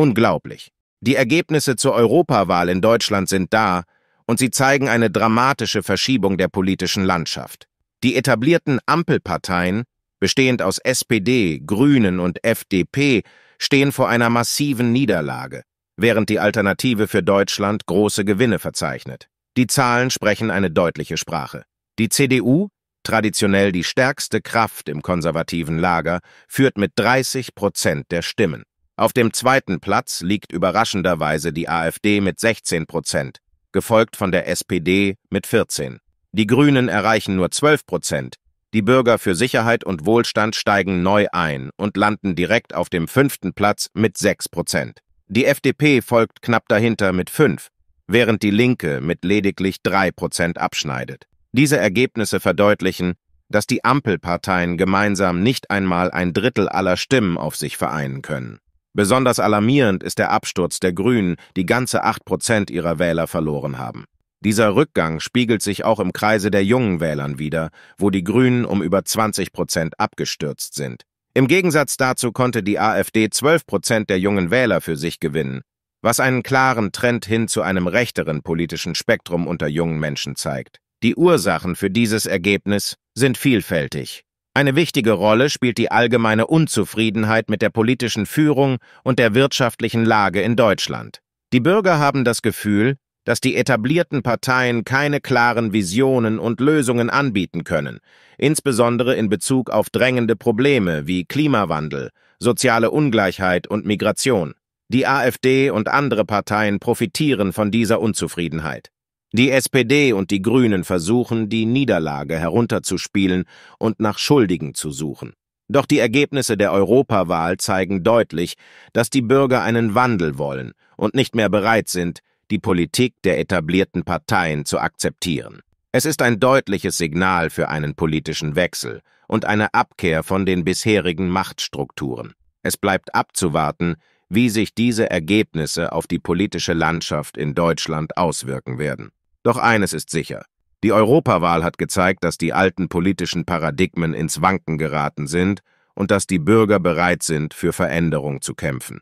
Unglaublich. Die Ergebnisse zur Europawahl in Deutschland sind da und sie zeigen eine dramatische Verschiebung der politischen Landschaft. Die etablierten Ampelparteien, bestehend aus SPD, Grünen und FDP, stehen vor einer massiven Niederlage, während die Alternative für Deutschland große Gewinne verzeichnet. Die Zahlen sprechen eine deutliche Sprache. Die CDU, traditionell die stärkste Kraft im konservativen Lager, führt mit 30 Prozent der Stimmen. Auf dem zweiten Platz liegt überraschenderweise die AfD mit 16 Prozent, gefolgt von der SPD mit 14. Die Grünen erreichen nur 12 Prozent. Die Bürger für Sicherheit und Wohlstand steigen neu ein und landen direkt auf dem fünften Platz mit 6 Prozent. Die FDP folgt knapp dahinter mit 5, während die Linke mit lediglich 3 Prozent abschneidet. Diese Ergebnisse verdeutlichen, dass die Ampelparteien gemeinsam nicht einmal ein Drittel aller Stimmen auf sich vereinen können. Besonders alarmierend ist der Absturz der Grünen, die ganze 8 Prozent ihrer Wähler verloren haben. Dieser Rückgang spiegelt sich auch im Kreise der jungen Wählern wider, wo die Grünen um über 20 Prozent abgestürzt sind. Im Gegensatz dazu konnte die AfD 12 Prozent der jungen Wähler für sich gewinnen, was einen klaren Trend hin zu einem rechteren politischen Spektrum unter jungen Menschen zeigt. Die Ursachen für dieses Ergebnis sind vielfältig. Eine wichtige Rolle spielt die allgemeine Unzufriedenheit mit der politischen Führung und der wirtschaftlichen Lage in Deutschland. Die Bürger haben das Gefühl, dass die etablierten Parteien keine klaren Visionen und Lösungen anbieten können, insbesondere in Bezug auf drängende Probleme wie Klimawandel, soziale Ungleichheit und Migration. Die AfD und andere Parteien profitieren von dieser Unzufriedenheit. Die SPD und die Grünen versuchen, die Niederlage herunterzuspielen und nach Schuldigen zu suchen. Doch die Ergebnisse der Europawahl zeigen deutlich, dass die Bürger einen Wandel wollen und nicht mehr bereit sind, die Politik der etablierten Parteien zu akzeptieren. Es ist ein deutliches Signal für einen politischen Wechsel und eine Abkehr von den bisherigen Machtstrukturen. Es bleibt abzuwarten, wie sich diese Ergebnisse auf die politische Landschaft in Deutschland auswirken werden. Doch eines ist sicher. Die Europawahl hat gezeigt, dass die alten politischen Paradigmen ins Wanken geraten sind und dass die Bürger bereit sind, für Veränderung zu kämpfen.